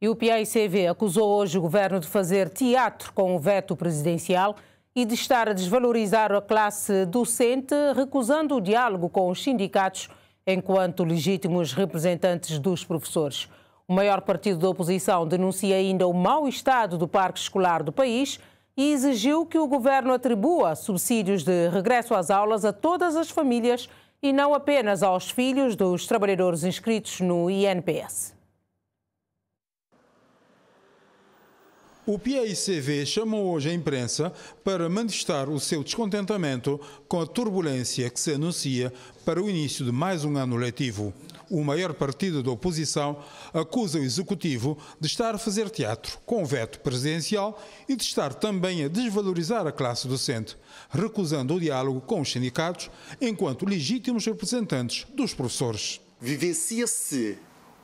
E o PICV acusou hoje o governo de fazer teatro com o veto presidencial e de estar a desvalorizar a classe docente, recusando o diálogo com os sindicatos enquanto legítimos representantes dos professores. O maior partido da oposição denuncia ainda o mau estado do parque escolar do país e exigiu que o governo atribua subsídios de regresso às aulas a todas as famílias e não apenas aos filhos dos trabalhadores inscritos no INPS. O PICV chamou hoje a imprensa para manifestar o seu descontentamento com a turbulência que se anuncia para o início de mais um ano letivo. O maior partido da oposição acusa o executivo de estar a fazer teatro com o veto presidencial e de estar também a desvalorizar a classe docente, recusando o diálogo com os sindicatos enquanto legítimos representantes dos professores. Vivencia-se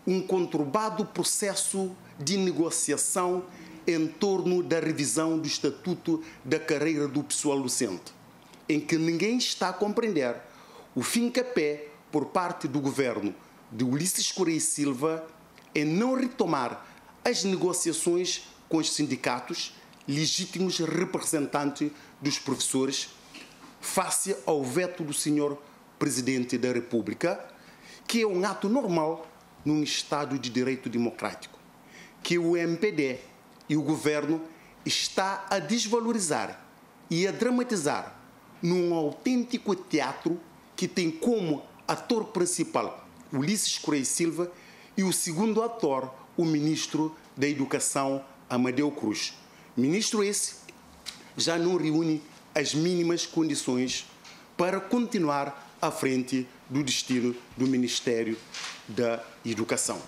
um conturbado processo de negociação em torno da revisão do Estatuto da Carreira do Pessoal Docente, em que ninguém está a compreender o fim capé por parte do governo de Ulisses Correia Silva em não retomar as negociações com os sindicatos, legítimos representantes dos professores, face ao veto do senhor presidente da República, que é um ato normal num Estado de direito democrático, que o MPD e o governo está a desvalorizar e a dramatizar num autêntico teatro que tem como ator principal Ulisses Correia Silva e o segundo ator, o ministro da Educação, Amadeu Cruz. Ministro esse já não reúne as mínimas condições para continuar à frente do destino do Ministério da Educação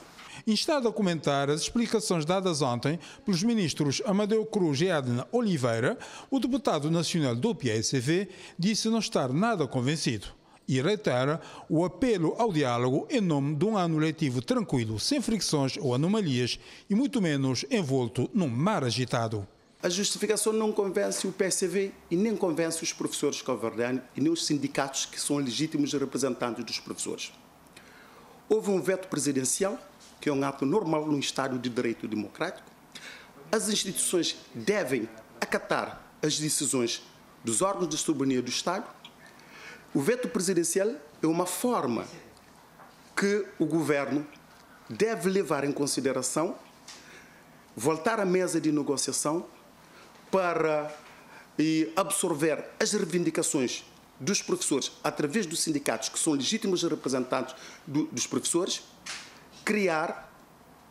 e está a documentar as explicações dadas ontem pelos ministros Amadeu Cruz e Adna Oliveira, o deputado nacional do PSV disse não estar nada convencido e reitera o apelo ao diálogo em nome de um ano letivo tranquilo, sem fricções ou anomalias e muito menos envolto num mar agitado. A justificação não convence o PSV e nem convence os professores cavalarianos e nem os sindicatos que são legítimos representantes dos professores. Houve um veto presidencial que é um ato normal num Estado de direito democrático. As instituições devem acatar as decisões dos órgãos de soberania do Estado. O veto presidencial é uma forma que o governo deve levar em consideração, voltar à mesa de negociação para e absorver as reivindicações dos professores através dos sindicatos, que são legítimos representantes do, dos professores, criar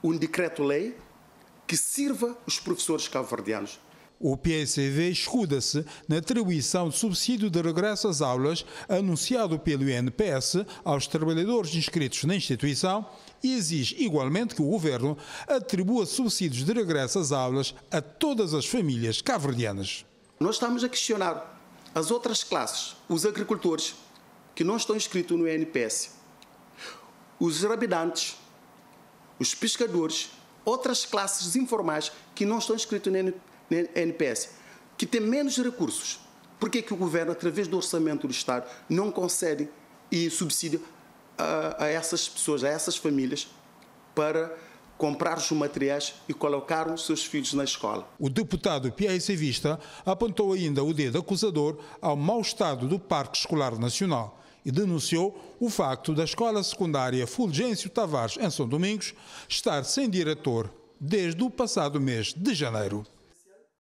um decreto-lei que sirva os professores cabo-verdianos. O PSV escuda-se na atribuição de subsídio de regresso às aulas anunciado pelo INPS aos trabalhadores inscritos na instituição e exige igualmente que o governo atribua subsídios de regresso às aulas a todas as famílias cabo-verdianas. Nós estamos a questionar as outras classes, os agricultores que não estão inscritos no INPS, os rabidantes, os pescadores, outras classes informais que não estão inscritas na NPS, que têm menos recursos. Por que, é que o governo, através do orçamento do Estado, não concede e subsídio a, a essas pessoas, a essas famílias, para comprar os materiais e colocar os seus filhos na escola. O deputado Pierre Sevista apontou ainda o dedo acusador ao mau estado do Parque Escolar Nacional e denunciou o facto da escola secundária Fulgêncio Tavares, em São Domingos, estar sem diretor desde o passado mês de janeiro.